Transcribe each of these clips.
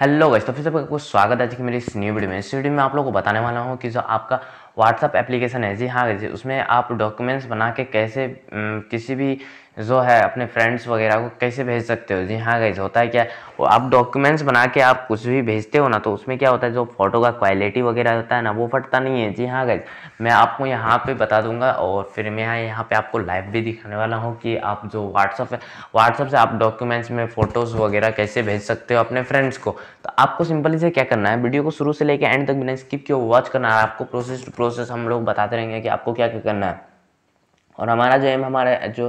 hello guys तो फिर सबको स्वागत है आज की मेरी इस न्यू वीडियो में इस वीडियो में आप लोगों को बताने वाला हूँ कि जो आपका व्हाट्सअप एप्लीकेशन है जी हाँ जी उसमें आप डॉक्यूमेंट्स बना के कैसे किसी भी जो है अपने फ्रेंड्स वगैरह को कैसे भेज सकते हो जी हाँ गई होता है क्या वो आप डॉक्यूमेंट्स बना के आप कुछ भी भेजते हो ना तो उसमें क्या होता है जो फ़ोटो का क्वालिटी वगैरह होता है ना वो फटता नहीं है जी हाँ गई मैं आपको यहाँ पे बता दूंगा और फिर मैं यहाँ पे आपको लाइव भी दिखाने वाला हूँ कि आप जो व्हाट्सअप है व्हाट्सअप से आप डॉक्यूमेंट्स में फ़ोटोज़ वगैरह कैसे भेज सकते हो अपने फ्रेंड्स को तो आपको सिंपली से क्या करना है वीडियो को शुरू से लेकर एंड तक बिना स्किप किए वॉच करना है आपको प्रोसेस टू प्रोसेस हम लोग बताते रहेंगे कि आपको क्या क्या करना है और हमारा जो एम हमारा जो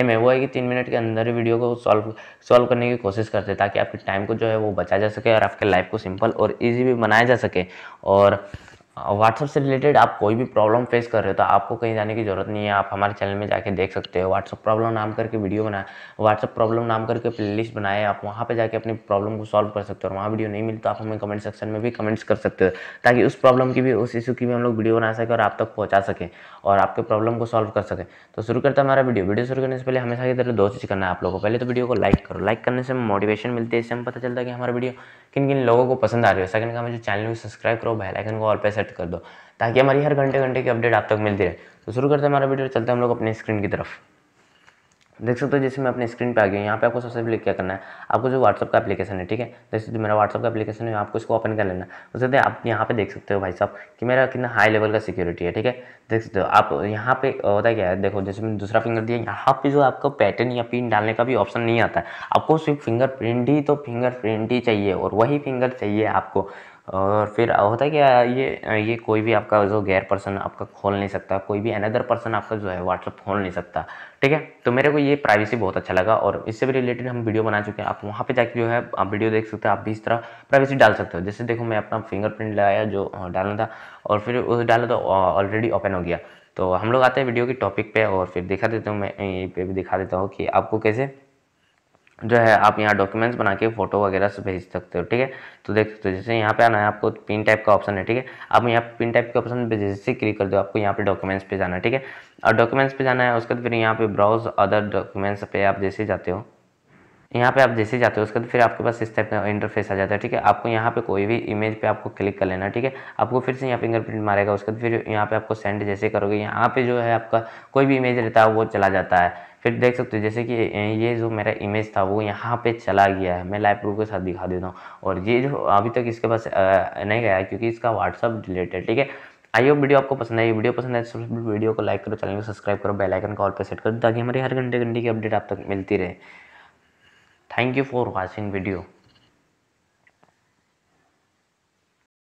एम है वो है कि तीन मिनट के अंदर ही वीडियो को सॉल्व सॉल्व करने की कोशिश करते हैं ताकि आपके टाइम को जो है वो बचा जा सके और आपके लाइफ को सिंपल और ईजी भी बनाया जा सके और व्हाट्सअप से रिलेटेड आप कोई भी प्रॉब्लम फेस कर रहे हो तो आपको कहीं जाने की ज़रूरत नहीं है आप हमारे चैनल में जाके देख सकते हो व्हाट्सअप प्रॉब्लम नाम करके वीडियो बनाए व्हाट्सअप प्रॉब्लम नाम करके प्लेलिस्ट बनाए आप वहाँ पे जाके अपनी प्रॉब्लम को सॉल्व कर सकते हो और वहाँ वीडियो नहीं मिलता तो आप हमें कमेंट सेक्शन में भी कमेंट्स कर सकते हो ताकि उस प्रॉब्लम की भी उस इशू की भी हम लोग वीडियो बना सकें और आप तक पहुँचा सकें और आपके प्रॉब्लम को सॉल्व कर सकें तो शुरू करता है हमारा वीडियो वीडियो शुरू करने से पहले हमेशा की तरह दो चीज़ करना है आप लोगों को पहले तो वीडियो को लाइक करो लाइक करने से मोटिवेशन मिलती है इससे हम पता चलता है कि हमारा वीडियो किन किन लोगों को पसंद आ रही हो सेकंड का मुझे जो चैनल को सब्सक्राइब करो बेल आइकन को ऑल पे सेट कर दो ताकि हमारी हर घंटे घंटे की अपडेट आप तक मिलती रहे तो शुरू करते हैं हमारा वीडियो चलते हैं हम लोग अपनी स्क्रीन की तरफ देख सकते हो जैसे मैं अपने स्क्रीन पे आ गया यहाँ पे आपको सबसे पहले क्या करना है आपको जो व्हाट्सअप का एप्लीकेशन है ठीक है जैसे जो मेरा व्हाट्सअप का एप्लीकेशन है आपको इसको ओपन कर लेना उससे तो आप यहाँ पे देख सकते हो भाई साहब कि मेरा कितना हाई लेवल का सिक्योरिटी है ठीक है देख सकते हो आप यहाँ पे होता क्या है देखो जैसे मैंने दूसरा फिंगर दिया यहाँ पे जो आपको पैटर्न या पिन डालने का भी ऑप्शन नहीं आता है आपको सिर्फ फिंगर प्रिंट ही तो फिंगर प्रिंट ही चाहिए और वही फिंगर चाहिए आपको और फिर होता है कि ये ये कोई भी आपका जो गैर पर्सन आपका खोल नहीं सकता कोई भी अनदर पर्सन आपका जो है व्हाट्सअप खोल नहीं सकता ठीक है तो मेरे को ये प्राइवेसी बहुत अच्छा लगा और इससे भी रिलेटेड हम वीडियो बना चुके हैं आप वहाँ पे जाके जो है आप वीडियो देख सकते हो आप भी इस तरह प्राइवेसी डाल सकते हो जैसे देखो मैं अपना फिंगरप्रिंट लगाया जो डालना था और फिर उस डाला तो ऑलरेडी ओपन हो गया तो हम लोग आते हैं वीडियो के टॉपिक पर और फिर दिखा देता हूँ मैं यहीं पर भी दिखा देता हूँ कि आपको कैसे जो है आप यहाँ डॉक्यूमेंट्स बना के फोटो वगैरह से भेज सकते हो ठीक है तो देख सकते हो जैसे यहाँ पे आना है आपको पिन टाइप का ऑप्शन है ठीक है आप यहाँ पिन टाइप के ऑप्शन पे जैसे क्लिक कर दो आपको यहाँ पे डॉक्यूमेंट्स पे जाना है ठीक है और डॉक्यूमेंट्स पे जाना है उसके बाद फिर यहाँ पे ब्राउज अदर डॉक्यूमेंट्स पे आप जैसे जाते हो यहाँ पे आप जैसे जाते हो उसके बाद फिर आपके पास इस टाइप का इंटरफेस आ जाता है ठीक है आपको यहाँ पे कोई भी इमेज पे आपको क्लिक कर लेना ठीक है आपको फिर से यहाँ फिंगरप्रिंट मारेगा उसके बाद फिर यहाँ पे आपको सेंड जैसे करोगे यहाँ पे जो है आपका कोई भी इमेज रहता है वो चला जाता है फिर देख सकते हो जैसे कि ये जो मेरा इमेज था वो यहाँ पे चला गया है मैं लाइव प्रूफ के साथ दिखा देता हूँ और ये जो अभी तक इसके पास नहीं गया क्योंकि इसका व्हाट्सअप रिलेटेड ठीक है आई वीडियो आपको पसंद आई वीडियो पसंद है तो वीडियो को लाइक करो चैनल को सब्सक्राइब करो बेल आइकन कॉल पर सेट करो ताकि हमारी हर घंटे घंटे की अपडेट आप तक मिलती रहे thank you for watching video